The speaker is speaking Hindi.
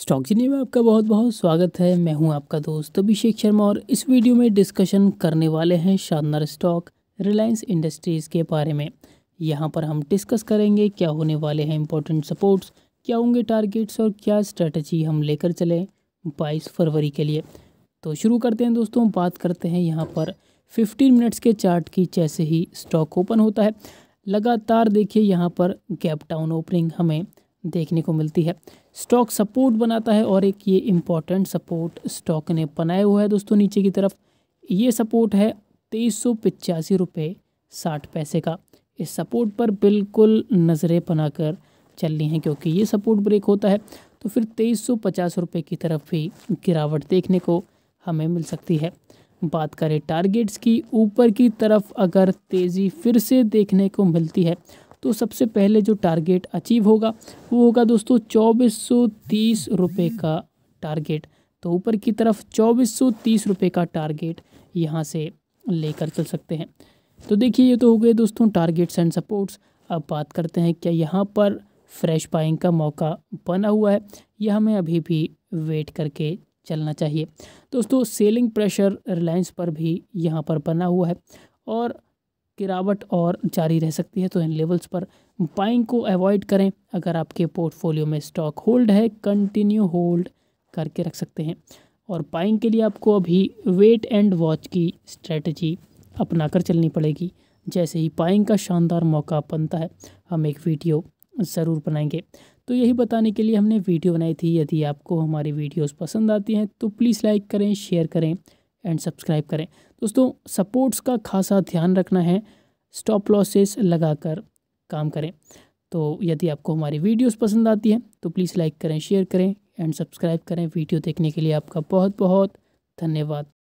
स्टॉक जीने में आपका बहुत बहुत स्वागत है मैं हूं आपका दोस्त अभिषेक शर्मा और इस वीडियो में डिस्कशन करने वाले हैं शानदार स्टॉक रिलायंस इंडस्ट्रीज़ के बारे में यहां पर हम डिस्कस करेंगे क्या होने वाले हैं इंपॉर्टेंट सपोर्ट्स क्या होंगे टारगेट्स और क्या स्ट्रेटजी हम लेकर चलें बाईस फरवरी के लिए तो शुरू करते हैं दोस्तों बात करते हैं यहाँ पर फिफ्टीन मिनट्स के चार्ट की जैसे ही स्टॉक ओपन होता है लगातार देखिए यहाँ पर गैप डाउन ओपनिंग हमें देखने को मिलती है स्टॉक सपोर्ट बनाता है और एक ये इम्पॉर्टेंट सपोर्ट स्टॉक ने बनाया हुआ है दोस्तों नीचे की तरफ ये सपोर्ट है तेईस सौ पचासी रुपये साठ पैसे का इस सपोर्ट पर बिल्कुल नज़रें बनाकर चलनी है क्योंकि ये सपोर्ट ब्रेक होता है तो फिर तेईस सौ पचास रुपये की तरफ भी गिरावट देखने को हमें मिल सकती है बात करें टारगेट्स की ऊपर की तरफ अगर तेज़ी फिर से देखने को मिलती है तो सबसे पहले जो टारगेट अचीव होगा वो होगा दोस्तों चौबीस सौ तीस रुपये का टारगेट तो ऊपर की तरफ चौबीस सौ तीस रुपये का टारगेट यहाँ से लेकर चल सकते हैं तो देखिए ये तो हो गए दोस्तों टारगेट्स एंड सपोर्ट्स अब बात करते हैं क्या यहाँ पर फ्रेश बाइंग का मौका बना हुआ है यह हमें अभी भी वेट करके चलना चाहिए दोस्तों सेलिंग प्रेशर रिलायंस पर भी यहाँ पर बना हुआ है और गिरावट और जारी रह सकती है तो इन लेवल्स पर बाइंग को अवॉइड करें अगर आपके पोर्टफोलियो में स्टॉक होल्ड है कंटिन्यू होल्ड करके रख सकते हैं और बाइंग के लिए आपको अभी वेट एंड वॉच की स्ट्रेटजी अपना कर चलनी पड़ेगी जैसे ही बाइंग का शानदार मौका बनता है हम एक वीडियो ज़रूर बनाएंगे तो यही बताने के लिए हमने वीडियो बनाई थी यदि आपको हमारी वीडियोस पसंद आती हैं तो प्लीज़ लाइक करें शेयर करें एंड सब्सक्राइब करें दोस्तों सपोर्ट्स का खासा ध्यान रखना है स्टॉप लॉसेस लगाकर काम करें तो यदि आपको हमारी वीडियोस पसंद आती हैं तो प्लीज़ लाइक करें शेयर करें एंड सब्सक्राइब करें वीडियो देखने के लिए आपका बहुत बहुत धन्यवाद